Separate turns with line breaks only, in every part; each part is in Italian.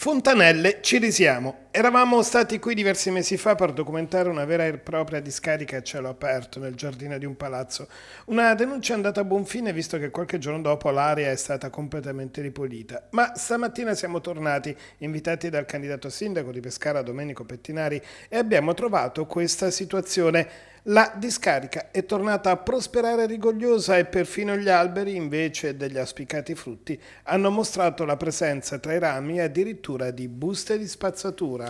Fontanelle Cirisiamo Eravamo stati qui diversi mesi fa per documentare una vera e propria discarica a cielo aperto nel giardino di un palazzo. Una denuncia è andata a buon fine visto che qualche giorno dopo l'area è stata completamente ripulita. Ma stamattina siamo tornati, invitati dal candidato sindaco di Pescara Domenico Pettinari, e abbiamo trovato questa situazione. La discarica è tornata a prosperare rigogliosa e perfino gli alberi, invece degli auspicati frutti, hanno mostrato la presenza tra i rami addirittura di buste di spazzatura.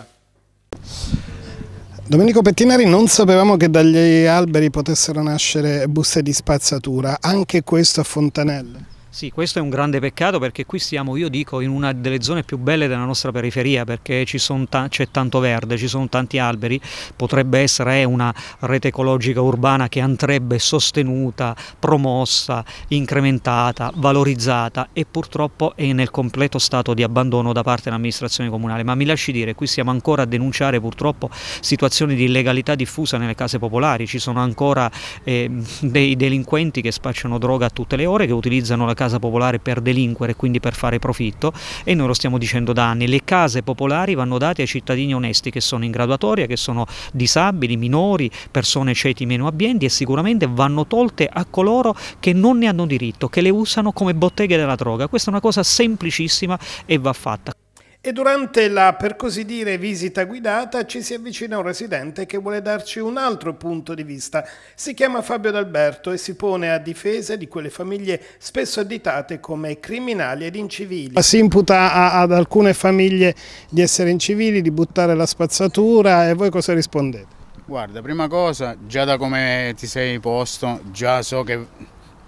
Domenico Pettinari non sapevamo che dagli alberi potessero nascere buste di spazzatura, anche questo a Fontanelle.
Sì, questo è un grande peccato perché qui siamo, io dico, in una delle zone più belle della nostra periferia perché ta c'è tanto verde, ci sono tanti alberi, potrebbe essere eh, una rete ecologica urbana che andrebbe sostenuta, promossa, incrementata, valorizzata e purtroppo è nel completo stato di abbandono da parte dell'amministrazione comunale. Ma mi lasci dire, qui siamo ancora a denunciare purtroppo situazioni di illegalità diffusa nelle case popolari, ci sono ancora eh, dei delinquenti che spacciano droga a tutte le ore, che utilizzano la casa popolare per delinquere, e quindi per fare profitto e noi lo stiamo dicendo da anni, le case popolari vanno date ai cittadini onesti che sono in graduatoria, che sono disabili, minori, persone ceti meno abbienti e sicuramente vanno tolte a coloro che non ne hanno diritto, che le usano come botteghe della droga. Questa è una cosa semplicissima e va fatta.
E durante la, per così dire, visita guidata ci si avvicina a un residente che vuole darci un altro punto di vista. Si chiama Fabio D'Alberto e si pone a difesa di quelle famiglie spesso additate come criminali ed incivili. Si imputa a, ad alcune famiglie di essere incivili, di buttare la spazzatura e voi cosa rispondete?
Guarda, prima cosa, già da come ti sei posto, già so che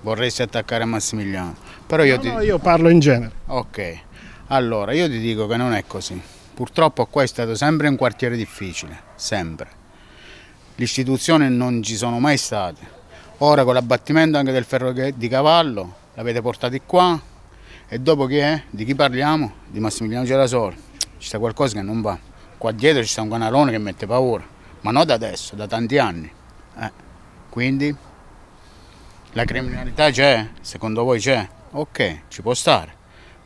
vorresti attaccare Massimiliano. Però io no, ti... no, io
parlo in genere.
Ok. Allora, io ti dico che non è così. Purtroppo qua è stato sempre un quartiere difficile, sempre. Le istituzioni non ci sono mai state. Ora con l'abbattimento anche del ferro di cavallo, l'avete portato qua e dopo chi è? Di chi parliamo? Di Massimiliano Gerasoli. Ci sta qualcosa che non va. Qua dietro ci sta un canalone che mette paura, ma non da adesso, da tanti anni. Eh. Quindi la criminalità c'è, secondo voi c'è? Ok, ci può stare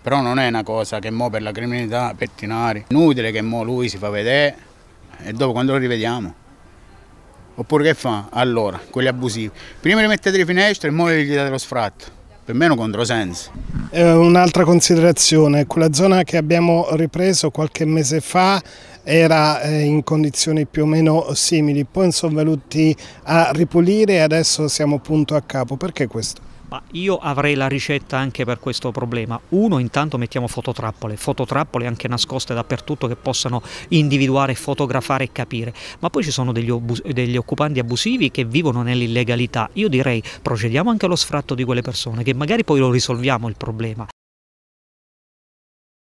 però non è una cosa che mo per la criminalità pettinare, inutile che mo lui si fa vedere e dopo quando lo rivediamo. Oppure che fa? Allora, quelli abusivi. Prima li mettete le finestre e mo gli date lo sfratto. Per me è un controsenso.
Eh, un'altra considerazione, quella zona che abbiamo ripreso qualche mese fa era eh, in condizioni più o meno simili, poi sono venuti a ripulire e adesso siamo punto a capo. Perché questo?
Ma io avrei la ricetta anche per questo problema. Uno, intanto mettiamo fototrappole, fototrappole anche nascoste dappertutto che possano individuare, fotografare e capire. Ma poi ci sono degli, degli, occupanti abusivi che vivono nell'illegalità. Io direi procediamo anche allo sfratto di quelle persone, che magari poi lo risolviamo il problema.